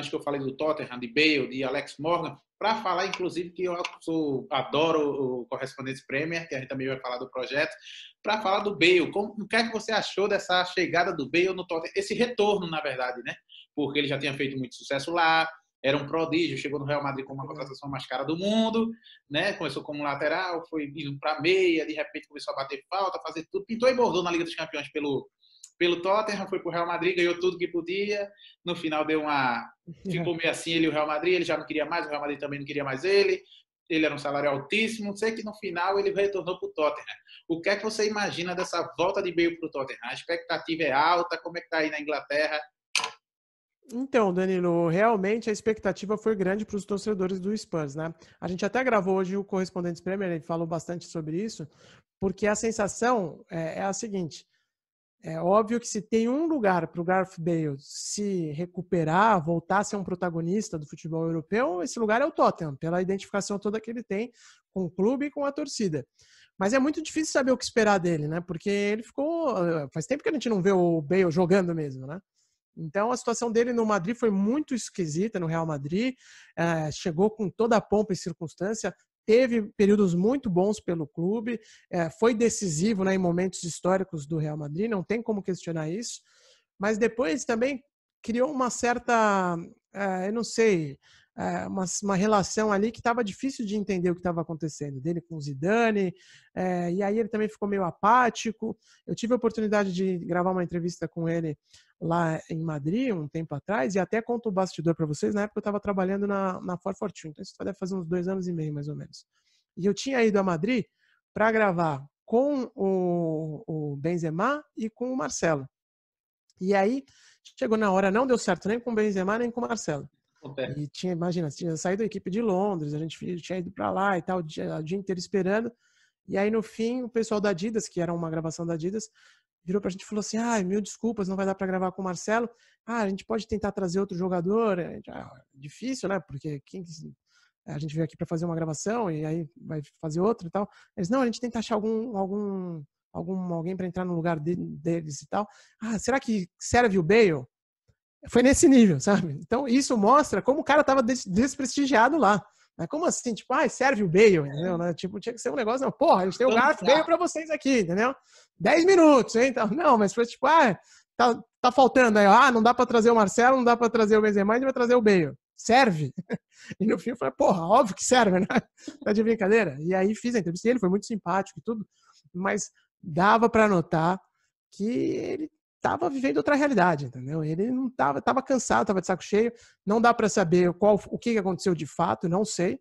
atacantes que eu falei do Tottenham, de Bale, de Alex Morgan, para falar, inclusive, que eu sou, adoro o Correspondente Premier, que a gente também vai falar do projeto, para falar do Bale. Como, o que é que você achou dessa chegada do Bale no Tottenham? Esse retorno, na verdade, né? Porque ele já tinha feito muito sucesso lá, era um prodígio, chegou no Real Madrid com uma contratação mais cara do mundo, né? Começou como lateral, foi indo para meia, de repente começou a bater falta, fazer tudo, pintou e bordou na Liga dos Campeões pelo pelo Tottenham, foi para o Real Madrid, ganhou tudo que podia. No final deu uma. Ficou meio assim ele e o Real Madrid, ele já não queria mais, o Real Madrid também não queria mais ele. Ele era um salário altíssimo, sei que no final ele retornou para o Tottenham. O que é que você imagina dessa volta de meio para o Tottenham? A expectativa é alta, como é que está aí na Inglaterra? Então, Danilo, realmente a expectativa foi grande para os torcedores do Spurs, né? A gente até gravou hoje o correspondente Premier, ele falou bastante sobre isso, porque a sensação é, é a seguinte: é óbvio que se tem um lugar para o Gareth Bale se recuperar, voltar a ser um protagonista do futebol europeu, esse lugar é o Tottenham, pela identificação toda que ele tem com o clube e com a torcida. Mas é muito difícil saber o que esperar dele, né? Porque ele ficou. Eh, faz tempo que a gente não vê o Bale jogando mesmo, né? Então a situação dele no Madrid foi muito esquisita, no Real Madrid. É, chegou com toda a pompa e circunstância, teve períodos muito bons pelo clube, é, foi decisivo né, em momentos históricos do Real Madrid, não tem como questionar isso, mas depois também criou uma certa, é, eu não sei, é, uma, uma, relação ali que estava difícil de entender o que estava acontecendo, dele com o Zidane, é, e aí ele também ficou meio apático. Eu tive a oportunidade de gravar uma entrevista com ele lá em Madrid, um tempo atrás, e até conto o bastidor para vocês, na época eu estava trabalhando na, na For Fortune, então isso deve fazer uns dois anos e meio, mais ou menos. E eu tinha ido a Madrid para gravar com o, o Benzema e com o Marcelo. E aí, chegou na hora, não deu certo nem com o Benzema, nem com o Marcelo. E tinha, imagina, tinha saído da equipe de Londres, a gente tinha ido para lá e tal, o dia, o dia inteiro esperando. E aí, no fim, o pessoal da Adidas, que era uma gravação da Adidas, virou pra gente e falou assim: ah, mil desculpas, não vai dar para gravar com o Marcelo. Ah, a gente pode tentar trazer outro jogador. Ah, difícil, né? Porque quem a gente veio aqui para fazer uma gravação e aí vai fazer outra e tal. Eles, não, a gente tenta achar algum, algum, algum alguém para entrar no lugar deles e tal. Ah, será que serve o Bale? Foi nesse nível, sabe? Então, isso mostra como o cara estava des desprestigiado lá. Né? Como assim? Tipo, ah, serve o Bale, entendeu? Né? Tipo, tinha que ser um negócio, não. Porra, a gente tem o Garfo Bale para vocês aqui, entendeu? Dez minutos, hein? Então, não, mas foi tipo, ah, tá, tá faltando aí. Ah, não dá para trazer o Marcelo, não dá para trazer o Benzema, a gente vai trazer o Bale serve? E no fim eu falei, porra, óbvio que serve, né? Tá de brincadeira? E aí fiz a entrevista ele foi muito simpático e tudo, mas dava para notar que ele estava vivendo outra realidade, entendeu? Ele não estava, estava cansado, estava de saco cheio. Não dá para saber qual, o que aconteceu de fato, não sei.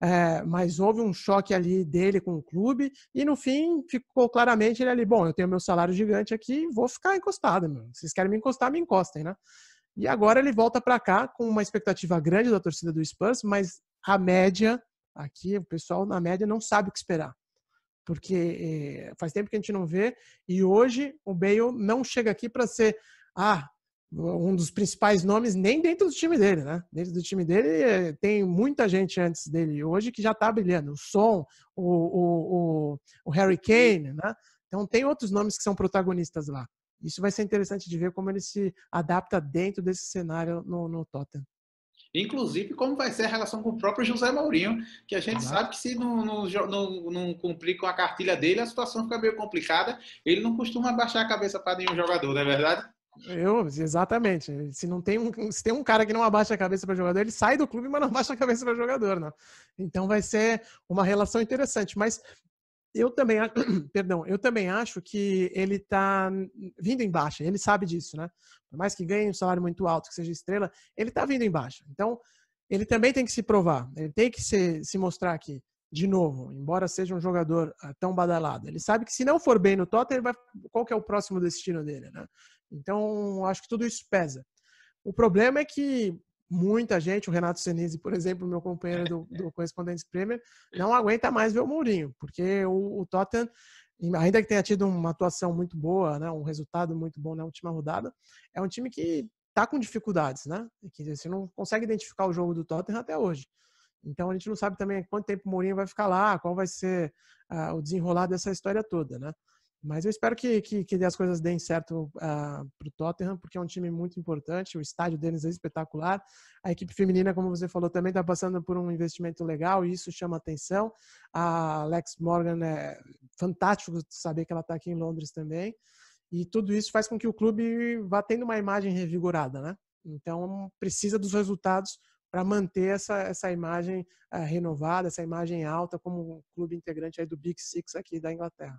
É, mas houve um choque ali dele com o clube e no fim ficou claramente ele ali, bom, eu tenho meu salário gigante aqui, vou ficar encostado, meu. vocês querem me encostar, me encostem, né? E agora ele volta para cá com uma expectativa grande da torcida do Spurs, mas a média aqui, o pessoal na média não sabe o que esperar porque eh, faz tempo que a gente não vê. E hoje o Bale não chega aqui para ser ah, um dos principais nomes, nem dentro do time dele, né? Dentro do time dele eh, tem muita gente antes dele hoje que já está brilhando. O Son, o, o, o, Harry Kane, né? Então tem outros nomes que são protagonistas lá. Isso vai ser interessante de ver como ele se adapta dentro desse cenário no, no Tottenham. Inclusive, como vai ser a relação com o próprio José Mourinho, que a gente ah, sabe que se não, não, não, não, cumprir com a cartilha dele, a situação fica meio complicada. Ele não costuma baixar a cabeça para nenhum jogador, não é verdade? Eu, exatamente. Se não tem um, se tem um cara que não abaixa a cabeça para jogador, ele sai do clube, mas não abaixa a cabeça para jogador, não. Então vai ser uma relação interessante. Mas eu também, perdão, eu também acho que ele está vindo em baixa, ele sabe disso, né? Por mais que ganhe um salário muito alto, que seja estrela, ele está vindo em baixa. Então, ele também tem que se provar, ele tem que se, se mostrar aqui, de novo, embora seja um jogador ah, tão badalado. Ele sabe que se não for bem no Tottenham, vai, qual que é o próximo destino dele, né? Então, acho que tudo isso pesa. O problema é que muita gente, o Renato Senise, por exemplo, meu companheiro do, do Correspondentes Premier, não aguenta mais ver o Mourinho, porque o, o, Tottenham, ainda que tenha tido uma atuação muito boa, né, um resultado muito bom na última rodada, é um time que está com dificuldades, né? dizer, você não consegue identificar o jogo do Tottenham até hoje. Então a gente não sabe também quanto tempo o Mourinho vai ficar lá, qual vai ser ah, o desenrolar dessa história toda, né? Mas eu espero que, que, que as coisas deem certo uh, ah, para o Tottenham, porque é um time muito importante, o estádio deles é espetacular. A equipe feminina, como você falou, também está passando por um investimento legal e isso chama atenção. A Alex Morgan é fantástico saber que ela está aqui em Londres também. E tudo isso faz com que o clube vá tendo uma imagem revigorada, né? Então precisa dos resultados para manter essa, essa imagem uh, renovada, essa imagem alta como um clube integrante aí do Big Six aqui da Inglaterra.